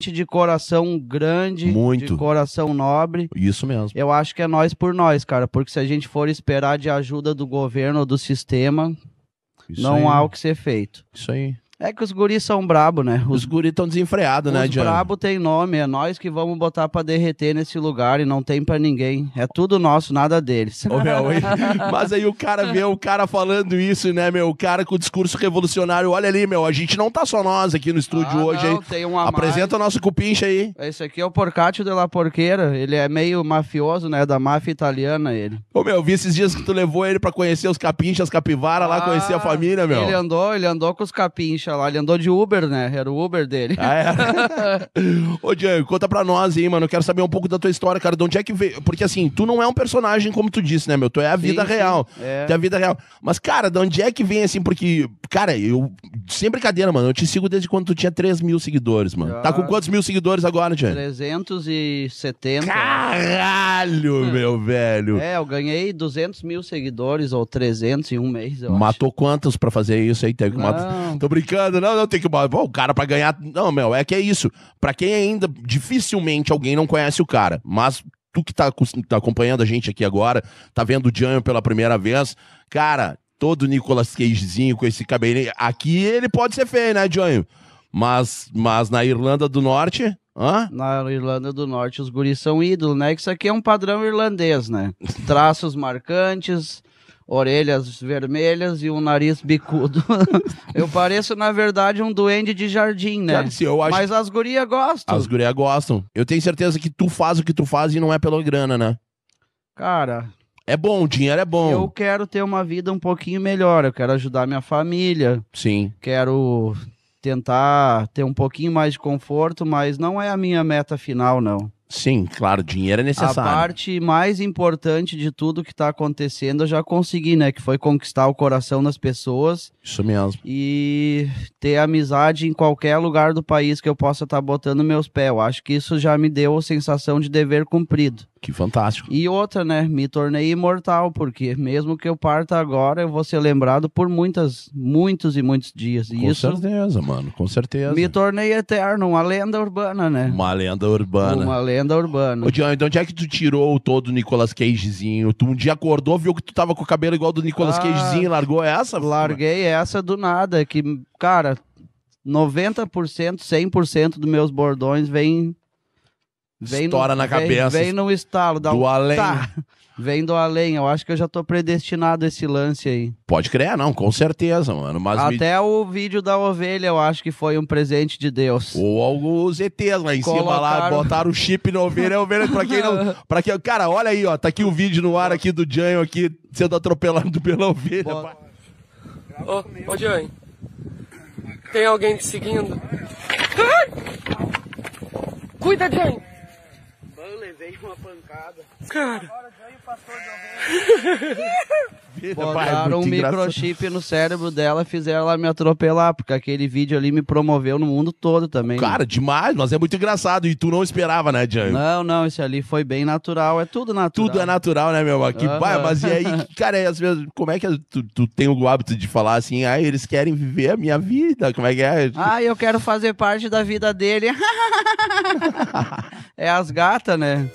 de coração grande, Muito. de coração nobre. Isso mesmo. Eu acho que é nós por nós, cara, porque se a gente for esperar de ajuda do governo ou do sistema, Isso não aí. há o que ser feito. Isso aí. É que os guris são brabo, né? Os, né, os guris estão desenfreados, né, Diana? Os brabo tem nome, é nós que vamos botar pra derreter nesse lugar e não tem pra ninguém. É tudo nosso, nada deles. Ô, meu, mas aí o cara vê o cara falando isso, né, meu? O cara com o discurso revolucionário. Olha ali, meu, a gente não tá só nós aqui no estúdio ah, hoje, não, Tem um Apresenta mais. o nosso cupincha aí. Esse aqui é o Porcátio de la Porqueira. Ele é meio mafioso, né, da máfia italiana, ele. Ô, meu, vi esses dias que tu levou ele pra conhecer os capinchas, capivara ah, lá, conhecer a família, meu. Ele andou, ele andou com os capinchas gaúcha lá, ele andou de Uber, né? Era o Uber dele. Ah, é? Ô, Diego, conta pra nós aí, mano. Eu quero saber um pouco da tua história, cara. De onde é que veio. Porque assim, tu não é um personagem como tu disse, né, meu? Tu é a vida sim, real. Sim. É. Tu é a vida real. Mas, cara, de onde é que vem assim? Porque, cara, eu sem brincadeira, mano. Eu te sigo desde quando tu tinha 3 mil seguidores, mano. Ah. Tá com quantos mil seguidores agora, Tian? 370. Caralho, é. meu velho. É, eu ganhei 200 mil seguidores ou 300 em um mês. Matou acho. quantos pra fazer isso aí? Teve que matar. Tô brincando, não, não, tem que. o cara pra ganhar. Não, meu, é que é isso. Pra quem ainda. Dificilmente alguém não conhece o cara. Mas tu que tá, tá, acompanhando a gente aqui agora, tá vendo o Jânio pela primeira vez, cara, todo Nicolas Cagezinho com esse cabelinho. Aqui ele pode ser feio, né, Johnny? Mas, mas na Irlanda do Norte. Hã? Na Irlanda do Norte, os guris são ídolos, né? Isso aqui é um padrão irlandês, né? Traços marcantes, orelhas vermelhas e um nariz bicudo. eu pareço, na verdade, um duende de jardim, né? eu acho... Mas as gurias gostam. As gurias gostam. Eu tenho certeza que tu faz o que tu faz e não é pela grana, né? Cara, é bom, o dinheiro é bom. Eu quero ter uma vida um pouquinho melhor, eu quero ajudar minha família. Sim. Quero tentar ter um pouquinho mais de conforto, mas não é a minha meta final, não. Sim, claro, dinheiro é necessário. A parte mais importante de tudo que está acontecendo eu já consegui, né? Que foi conquistar o coração das pessoas. Isso mesmo. E ter amizade em qualquer lugar do país que eu possa estar tá botando meus pés. Eu acho que isso já me deu a sensação de dever cumprido. Que fantástico. E outra, né? Me tornei imortal, porque mesmo que eu parta agora, eu vou ser lembrado por muitas, muitos e muitos dias. E com isso, certeza, mano, com certeza. Me tornei eterno, uma lenda urbana, né? Uma lenda urbana. Uma lenda urbana. Ô, então onde é que tu tirou todo o Nicolas Cagezinho? Tu um dia acordou, viu que tu tava com o cabelo igual do Nicolas ah, Cagezinho e largou essa? Larguei mano? essa do nada, que, cara, 90%, 100% dos meus bordões vem Vem estoura no, na cabeça. Vem no estalo. Dá do um, além. Tá. Vem do além. Eu acho que eu já tô predestinado a esse lance aí. Pode crer, não, com certeza, mano. Mas Até me... o vídeo da ovelha eu acho que foi um presente de Deus. Ou alguns ETs lá em Colocaram... cima, lá, botaram o chip na ovelha. É ovelha, pra quem não. Pra quem... Cara, olha aí, ó. Tá aqui o vídeo no ar aqui do Jânio aqui sendo atropelado pela ovelha. Bota. Ô, ô Tem alguém te seguindo? Cuida, Jânio! eu levei uma pancada. Cara. Agora ganho pastor de Botaram um microchip no cérebro dela fizeram ela me atropelar, porque aquele vídeo ali me promoveu no mundo todo também. Cara, demais, mas é muito engraçado. E tu não esperava, né, Jânio? Não, não, isso ali foi bem natural. É tudo natural. Tudo é natural, né, meu? Aqui, uhum. pai, mas e aí, cara, às vezes, como é que tu, tu tem o hábito de falar assim, ah, eles querem viver a minha vida? Como é que é? Ah, eu quero fazer parte da vida dele. é as gatas, né?